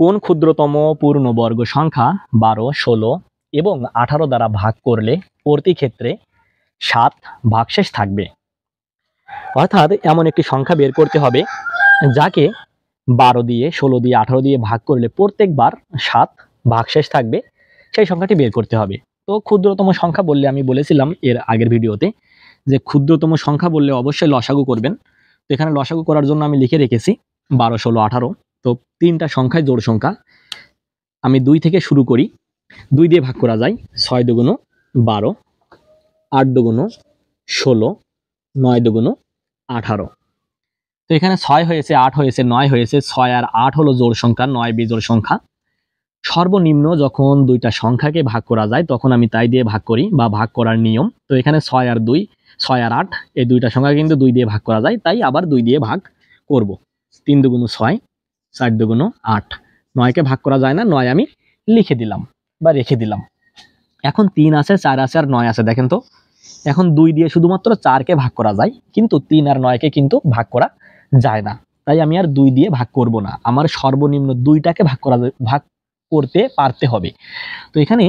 কোন ক্ষুদ্রতম পূর্ণবর্গ সংখ্যা বারো ষোলো এবং আঠারো দ্বারা ভাগ করলে প্রতি ক্ষেত্রে সাত ভাগশেষ থাকবে অর্থাৎ এমন একটি সংখ্যা বের করতে হবে যাকে বারো দিয়ে ষোলো দিয়ে আঠারো দিয়ে ভাগ করলে প্রত্যেকবার সাত ভাগশেষ থাকবে সেই সংখ্যাটি বের করতে হবে তো ক্ষুদ্রতম সংখ্যা বললে আমি বলেছিলাম এর আগের ভিডিওতে যে ক্ষুদ্রতম সংখ্যা বললে অবশ্যই লসাগু করবেন তো এখানে লসাগু করার জন্য আমি লিখে রেখেছি বারো ষোলো আঠারো তো তিনটা সংখ্যায় জোড় সংখ্যা আমি দুই থেকে শুরু করি দুই দিয়ে ভাগ করা যায় ছয় দুগুণ বারো আট দুগুণ ষোলো নয় দুগুণ আঠারো তো এখানে ছয় হয়েছে আট হয়েছে নয় হয়েছে ছয় আর আট হলো জোড় সংখ্যা নয় বিজোড় সংখ্যা সর্বনিম্ন যখন দুইটা সংখ্যাকে ভাগ করা যায় তখন আমি তাই দিয়ে ভাগ করি বা ভাগ করার নিয়ম তো এখানে ছয় আর দুই ছয় আর আট এই দুইটা সংখ্যা কিন্তু দুই দিয়ে ভাগ করা যায় তাই আবার দুই দিয়ে ভাগ করব তিন দুগুণ ছয় চার দুগুণ আট নয়কে ভাগ করা যায় না নয় আমি লিখে দিলাম বা রেখে দিলাম এখন তিন আছে চার আছে আর নয় আছে দেখেন তো এখন দুই দিয়ে শুধুমাত্র চারকে ভাগ করা যায় কিন্তু তিন আর নয়কে কিন্তু ভাগ করা যায় না তাই আমি আর দুই দিয়ে ভাগ করব না আমার সর্বনিম্ন দুইটাকে ভাগ করা ভাগ করতে পারতে হবে তো এখানে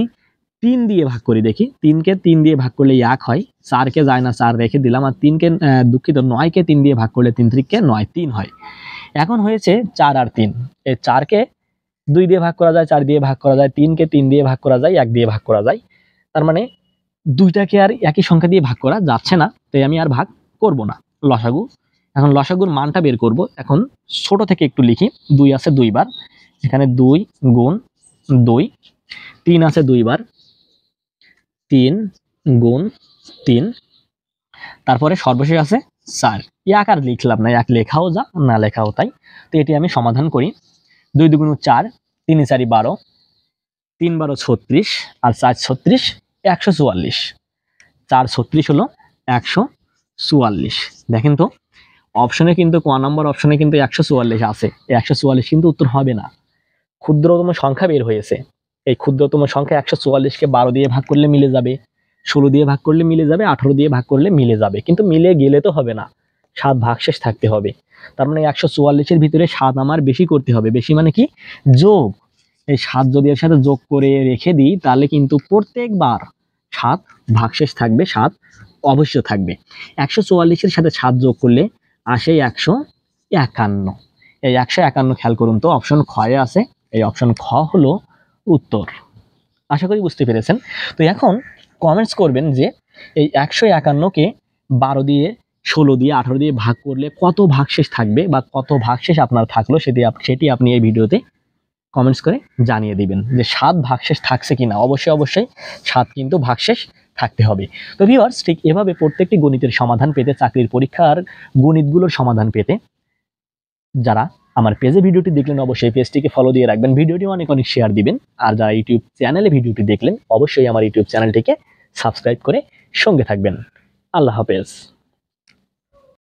তিন দিয়ে ভাগ করি দেখি তিনকে তিন দিয়ে ভাগ করলে এক হয় চারকে যায় না চার রেখে দিলাম আর তিনকে দুঃখিত নয়কে তিন দিয়ে ভাগ করলে তিন ত্রিককে নয় তিন হয় এখন হয়েছে চার আর তিন এই চারকে দুই দিয়ে ভাগ করা যায় চার দিয়ে ভাগ করা যায় তিনকে তিন দিয়ে ভাগ করা যায় এক দিয়ে ভাগ করা যায় তার মানে দুইটাকে আর একই সংখ্যা দিয়ে ভাগ করা যাচ্ছে না তাই আমি আর ভাগ করব না লসাগু এখন লসাগুর মানটা বের করব এখন ছোট থেকে একটু লিখি দুই আছে দুইবার এখানে দুই গুণ দুই তিন আছে দুইবার তিন গুণ তিন তারপরে সর্বশেষ আছে চার এক আর লিখলাম না এক লেখাও যা না লেখাও তাই তো এটি আমি সমাধান করি দুই দুগুণ চার তিন চারি বারো তিন বারো ছত্রিশ আর চার ছত্রিশ একশো চুয়াল্লিশ চার ছত্রিশ হলো একশো চুয়াল্লিশ দেখেন তো অপশনে কিন্তু ক নম্বর অপশনে কিন্তু একশো চুয়াল্লিশ আছে একশো চুয়াল্লিশ কিন্তু উত্তর হবে না ক্ষুদ্রতম সংখ্যা বের হয়েছে এই ক্ষুদ্রতম সংখ্যা একশো চুয়াল্লিশকে বারো দিয়ে ভাগ করলে মিলে যাবে ষোলো দিয়ে ভাগ করলে মিলে যাবে আঠারো দিয়ে ভাগ করলে মিলে যাবে কিন্তু মিলে গেলে তো হবে না সাত শেষ থাকতে হবে তার মানে একশো চুয়াল্লিশের ভিতরে সাত আমার বেশি করতে হবে বেশি মানে কি যোগ এই সাত যদি এর সাথে যোগ করে রেখে দিই তাহলে কিন্তু প্রত্যেকবার সাত শেষ থাকবে সাত অবশ্য থাকবে একশো চুয়াল্লিশের সাথে সাত যোগ করলে আসে একশো একান্ন এই একশো একান্ন খেয়াল করুন তো অপশন খয়ে আছে এই অপশন খ হলো উত্তর আশা করি বুঝতে পেরেছেন তো এখন কমেন্টস করবেন যে এই একশো একান্নকে বারো দিয়ে ষোলো দিয়ে আঠারো দিয়ে ভাগ করলে কত ভাগশেষ থাকবে বা কত ভাগশেষ আপনার থাকলো সেটি সেটি আপনি এই ভিডিওতে কমেন্টস করে জানিয়ে দিবেন যে সাত ভাগশেষ থাকছে কি না অবশ্যই অবশ্যই সাত কিন্তু ভাগশেষ থাকতে হবে তো ভিওয়ার্স ঠিক এভাবে প্রত্যেকটি গণিতের সমাধান পেতে চাকরির পরীক্ষার গণিতগুলোর সমাধান পেতে যারা আমার পেজে ভিডিওটি দেখলেন অবশ্যই পেজটিকে ফলো দিয়ে রাখবেন ভিডিওটি অনেক অনেক শেয়ার দিবেন আর যারা ইউটিউব চ্যানেলে ভিডিওটি দেখলেন অবশ্যই আমার ইউটিউব চ্যানেলটিকে সাবস্ক্রাইব করে সঙ্গে থাকবেন আল্লাহ হাফেজ